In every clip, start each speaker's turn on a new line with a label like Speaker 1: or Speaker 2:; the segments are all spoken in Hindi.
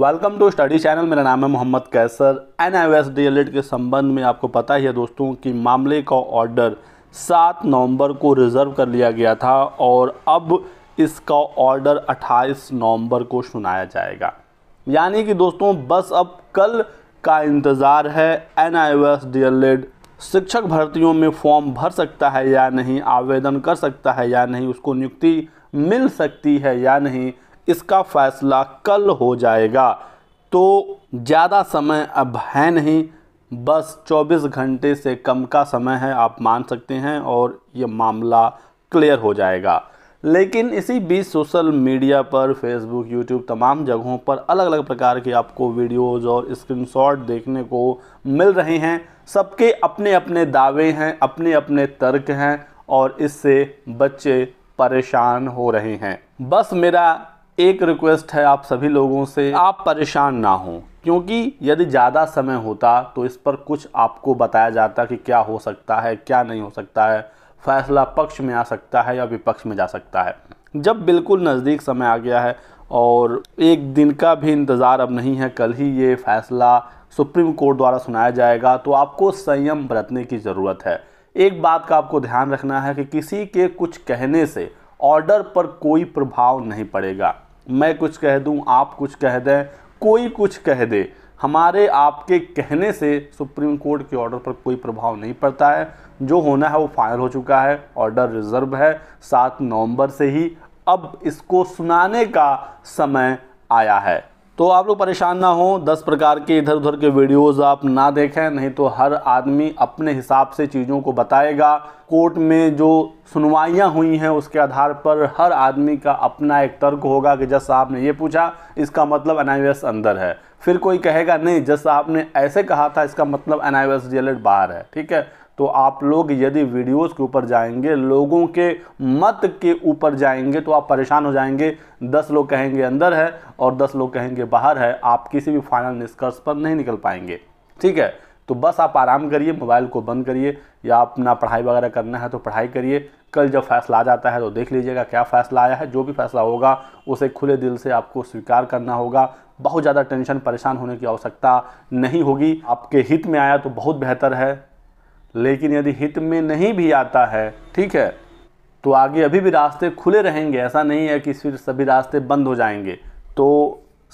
Speaker 1: वेलकम टू स्टडी चैनल मेरा नाम है Mohammad Kaiser N I S के संबंध में आपको पता ही है दोस्तों कि मामले का ऑर्डर 7 नवंबर को रिज़र्व कर लिया गया था और अब इसका ऑर्डर 28 नवंबर को सुनाया जाएगा यानी कि दोस्तों बस अब कल का इंतज़ार है एन आई शिक्षक भर्तियों में फॉर्म भर सकता है या नहीं आवेदन कर सकता है या नहीं उसको नियुक्ति मिल सकती है या नहीं इसका फैसला कल हो जाएगा तो ज़्यादा समय अब है नहीं बस 24 घंटे से कम का समय है आप मान सकते हैं और ये मामला क्लियर हो जाएगा लेकिन इसी बीच सोशल मीडिया पर फेसबुक यूट्यूब तमाम जगहों पर अलग अलग प्रकार के आपको वीडियोस और स्क्रीनशॉट देखने को मिल रहे हैं सबके अपने अपने दावे हैं अपने अपने तर्क हैं और इससे बच्चे परेशान हो रहे हैं बस मेरा एक रिक्वेस्ट है आप सभी लोगों से आप परेशान ना हों क्योंकि यदि ज़्यादा समय होता तो इस पर कुछ आपको बताया जाता कि क्या हो सकता है क्या नहीं हो सकता है फैसला पक्ष में आ सकता है या विपक्ष में जा सकता है जब बिल्कुल नज़दीक समय आ गया है और एक दिन का भी इंतज़ार अब नहीं है कल ही ये फैसला सुप्रीम कोर्ट द्वारा सुनाया जाएगा तो आपको संयम बरतने की ज़रूरत है एक बात का आपको ध्यान रखना है कि किसी के कुछ कहने से ऑर्डर पर कोई प्रभाव नहीं पड़ेगा मैं कुछ कह दूं आप कुछ कह दें कोई कुछ कह दे हमारे आपके कहने से सुप्रीम कोर्ट के ऑर्डर पर कोई प्रभाव नहीं पड़ता है जो होना है वो फाइनल हो चुका है ऑर्डर रिजर्व है सात नवंबर से ही अब इसको सुनाने का समय आया है तो आप लोग परेशान ना हो दस प्रकार के इधर उधर के वीडियोस आप ना देखें नहीं तो हर आदमी अपने हिसाब से चीज़ों को बताएगा कोर्ट में जो सुनवाइयाँ हुई हैं उसके आधार पर हर आदमी का अपना एक तर्क होगा कि जस साहब ने ये पूछा इसका मतलब एन अंदर है फिर कोई कहेगा नहीं जस साहब ने ऐसे कहा था इसका मतलब एन आई बाहर है ठीक है तो आप लोग यदि वीडियोस के ऊपर जाएंगे लोगों के मत के ऊपर जाएंगे तो आप परेशान हो जाएंगे दस लोग कहेंगे अंदर है और दस लोग कहेंगे बाहर है आप किसी भी फाइनल निष्कर्ष पर नहीं निकल पाएंगे ठीक है तो बस आप आराम करिए मोबाइल को बंद करिए या अपना पढ़ाई वगैरह करना है तो पढ़ाई करिए कल जब फैसला आ जाता है तो देख लीजिएगा क्या फैसला आया है जो भी फैसला होगा उसे खुले दिल से आपको स्वीकार करना होगा बहुत ज़्यादा टेंशन परेशान होने की आवश्यकता नहीं होगी आपके हित में आया तो बहुत बेहतर है लेकिन यदि हित में नहीं भी आता है ठीक है तो आगे अभी भी रास्ते खुले रहेंगे ऐसा नहीं है कि फिर सभी रास्ते बंद हो जाएंगे तो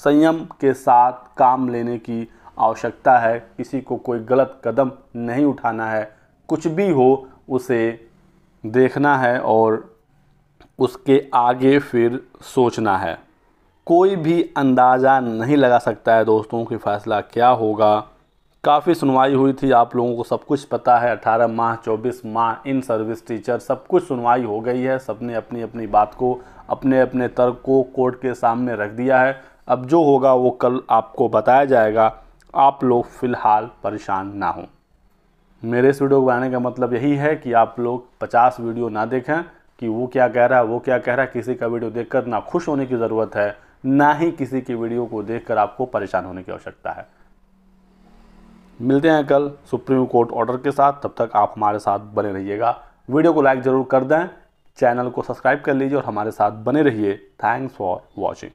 Speaker 1: संयम के साथ काम लेने की आवश्यकता है किसी को कोई गलत कदम नहीं उठाना है कुछ भी हो उसे देखना है और उसके आगे फिर सोचना है कोई भी अंदाज़ा नहीं लगा सकता है दोस्तों कि फ़ैसला क्या होगा काफ़ी सुनवाई हुई थी आप लोगों को सब कुछ पता है 18 माह 24 माह इन सर्विस टीचर सब कुछ सुनवाई हो गई है सबने अपनी अपनी बात को अपने अपने तर्क को कोर्ट के सामने रख दिया है अब जो होगा वो कल आपको बताया जाएगा आप लोग फ़िलहाल परेशान ना हों मेरे इस वीडियो को बनाने का मतलब यही है कि आप लोग 50 वीडियो ना देखें कि वो क्या कह रहा है वो क्या कह रहा है किसी का वीडियो देखकर ना खुश होने की ज़रूरत है ना ही किसी की वीडियो को देखकर आपको परेशान होने की आवश्यकता है मिलते हैं कल सुप्रीम कोर्ट ऑर्डर के साथ तब तक आप हमारे साथ बने रहिएगा वीडियो को लाइक ज़रूर कर दें चैनल को सब्सक्राइब कर लीजिए और हमारे साथ बने रहिए थैंक्स फॉर वॉचिंग